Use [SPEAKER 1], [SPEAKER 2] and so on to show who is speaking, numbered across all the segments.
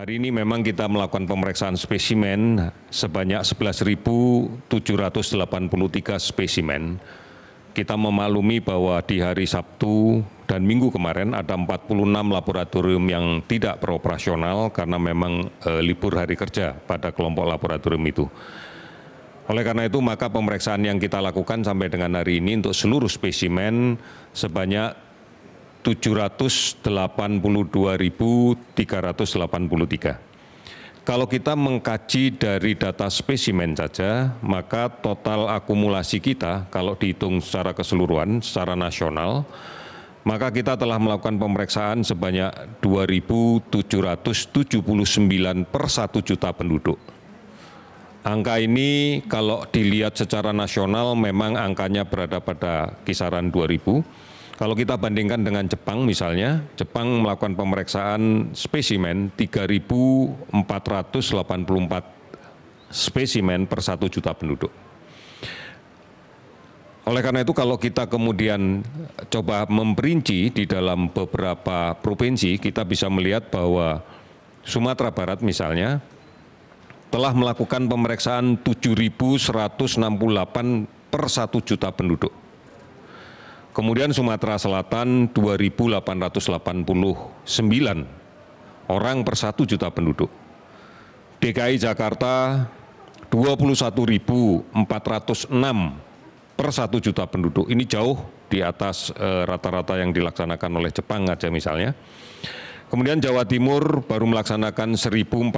[SPEAKER 1] Hari ini memang kita melakukan pemeriksaan spesimen sebanyak 11.783 spesimen. Kita memaklumi bahwa di hari Sabtu dan Minggu kemarin ada 46 laboratorium yang tidak beroperasional karena memang e, libur hari kerja pada kelompok laboratorium itu. Oleh karena itu maka pemeriksaan yang kita lakukan sampai dengan hari ini untuk seluruh spesimen sebanyak 782.383. Kalau kita mengkaji dari data spesimen saja, maka total akumulasi kita kalau dihitung secara keseluruhan, secara nasional, maka kita telah melakukan pemeriksaan sebanyak 2.779 per 1 juta penduduk. Angka ini kalau dilihat secara nasional memang angkanya berada pada kisaran 2000, kalau kita bandingkan dengan Jepang misalnya, Jepang melakukan pemeriksaan spesimen 3.484 spesimen per 1 juta penduduk. Oleh karena itu kalau kita kemudian coba memperinci di dalam beberapa provinsi, kita bisa melihat bahwa Sumatera Barat misalnya telah melakukan pemeriksaan 7.168 per 1 juta penduduk. Kemudian Sumatera Selatan 2.889 orang per 1 juta penduduk. DKI Jakarta 21.406 per 1 juta penduduk. Ini jauh di atas eh, rata-rata yang dilaksanakan oleh Jepang aja misalnya. Kemudian Jawa Timur baru melaksanakan 1.428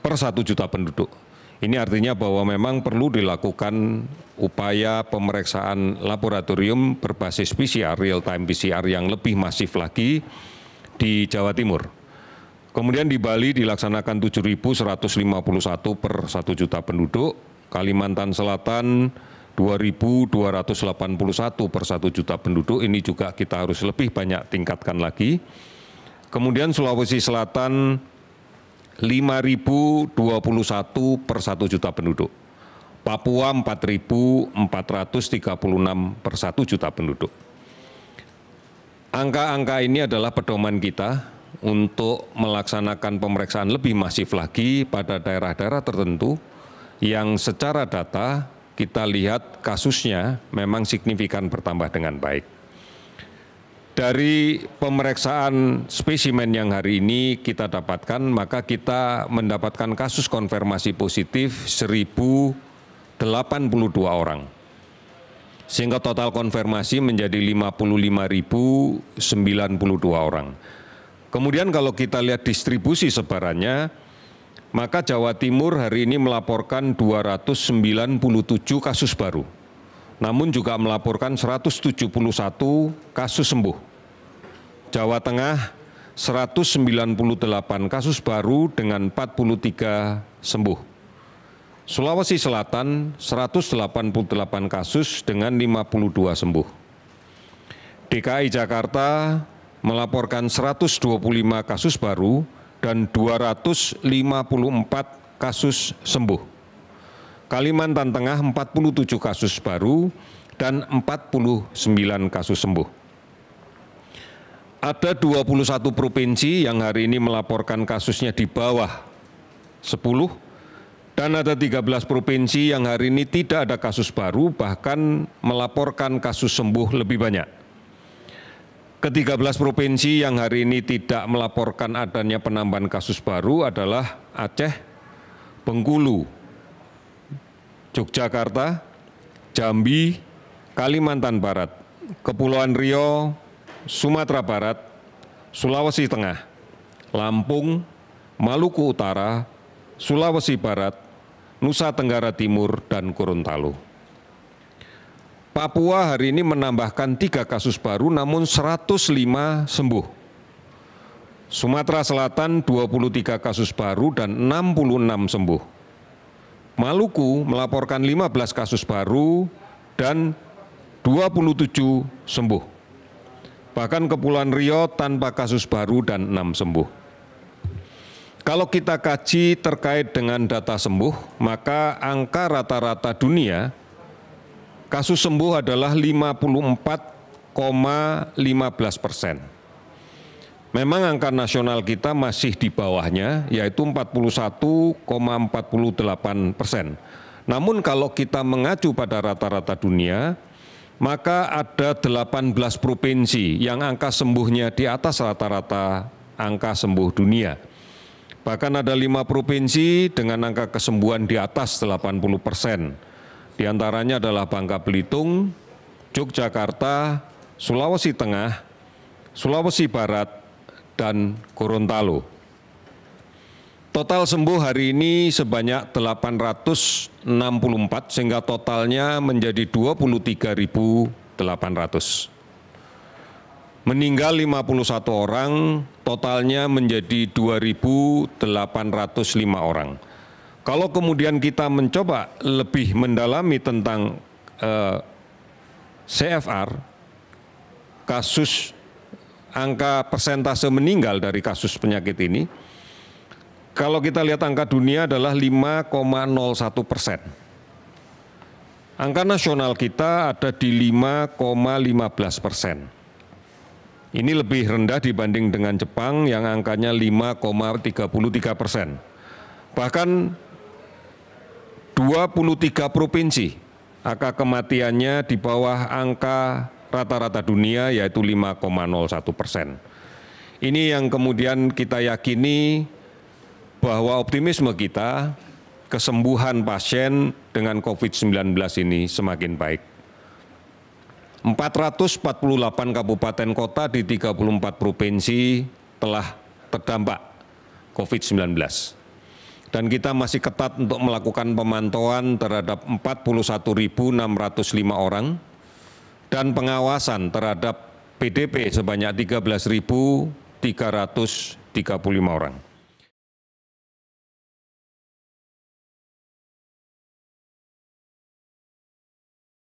[SPEAKER 1] per 1 juta penduduk. Ini artinya bahwa memang perlu dilakukan upaya pemeriksaan laboratorium berbasis PCR, real-time PCR yang lebih masif lagi di Jawa Timur. Kemudian di Bali dilaksanakan 7.151 per 1 juta penduduk, Kalimantan Selatan 2.281 per 1 juta penduduk, ini juga kita harus lebih banyak tingkatkan lagi. Kemudian Sulawesi Selatan 5.021 per 1 juta penduduk. Papua 4.436 per 1 juta penduduk. Angka-angka ini adalah pedoman kita untuk melaksanakan pemeriksaan lebih masif lagi pada daerah-daerah tertentu yang secara data kita lihat kasusnya memang signifikan bertambah dengan baik dari pemeriksaan spesimen yang hari ini kita dapatkan, maka kita mendapatkan kasus konfirmasi positif 1.082 orang. Sehingga total konfirmasi menjadi 55.092 orang. Kemudian kalau kita lihat distribusi sebarannya, maka Jawa Timur hari ini melaporkan 297 kasus baru. Namun juga melaporkan 171 kasus sembuh Jawa Tengah 198 kasus baru dengan 43 sembuh. Sulawesi Selatan 188 kasus dengan 52 sembuh. DKI Jakarta melaporkan 125 kasus baru dan 254 kasus sembuh. Kalimantan Tengah 47 kasus baru dan 49 kasus sembuh. Ada 21 provinsi yang hari ini melaporkan kasusnya di bawah 10 dan ada 13 provinsi yang hari ini tidak ada kasus baru, bahkan melaporkan kasus sembuh lebih banyak. Ketiga belas provinsi yang hari ini tidak melaporkan adanya penambahan kasus baru adalah Aceh, Bengkulu, Yogyakarta, Jambi, Kalimantan Barat, Kepulauan Riau, Sumatera Barat, Sulawesi Tengah, Lampung, Maluku Utara, Sulawesi Barat, Nusa Tenggara Timur, dan Gorontalo. Papua hari ini menambahkan tiga kasus baru namun 105 sembuh. Sumatera Selatan 23 kasus baru dan 66 sembuh. Maluku melaporkan 15 kasus baru dan 27 sembuh bahkan Kepulauan Rio tanpa kasus baru dan enam sembuh. Kalau kita kaji terkait dengan data sembuh, maka angka rata-rata dunia kasus sembuh adalah 54,15 persen. Memang angka nasional kita masih di bawahnya, yaitu 41,48 persen. Namun kalau kita mengacu pada rata-rata dunia, maka ada 18 provinsi yang angka sembuhnya di atas rata-rata angka sembuh dunia. Bahkan ada lima provinsi dengan angka kesembuhan di atas 80 persen. Di antaranya adalah Bangka Belitung, Yogyakarta, Sulawesi Tengah, Sulawesi Barat, dan Gorontalo. Total sembuh hari ini sebanyak 864 sehingga totalnya menjadi 23.800. Meninggal 51 orang, totalnya menjadi 2.805 orang. Kalau kemudian kita mencoba lebih mendalami tentang eh, CFR, kasus angka persentase meninggal dari kasus penyakit ini, kalau kita lihat angka dunia adalah 5,01 persen. Angka nasional kita ada di 5,15 persen. Ini lebih rendah dibanding dengan Jepang yang angkanya 5,33 persen. Bahkan 23 provinsi angka kematiannya di bawah angka rata-rata dunia yaitu 5,01 persen. Ini yang kemudian kita yakini bahwa optimisme kita kesembuhan pasien dengan COVID-19 ini semakin baik. 448 kabupaten kota di 34 provinsi telah terdampak COVID-19. Dan kita masih ketat untuk melakukan pemantauan terhadap 41.605 orang dan pengawasan terhadap PDP sebanyak 13.335 orang.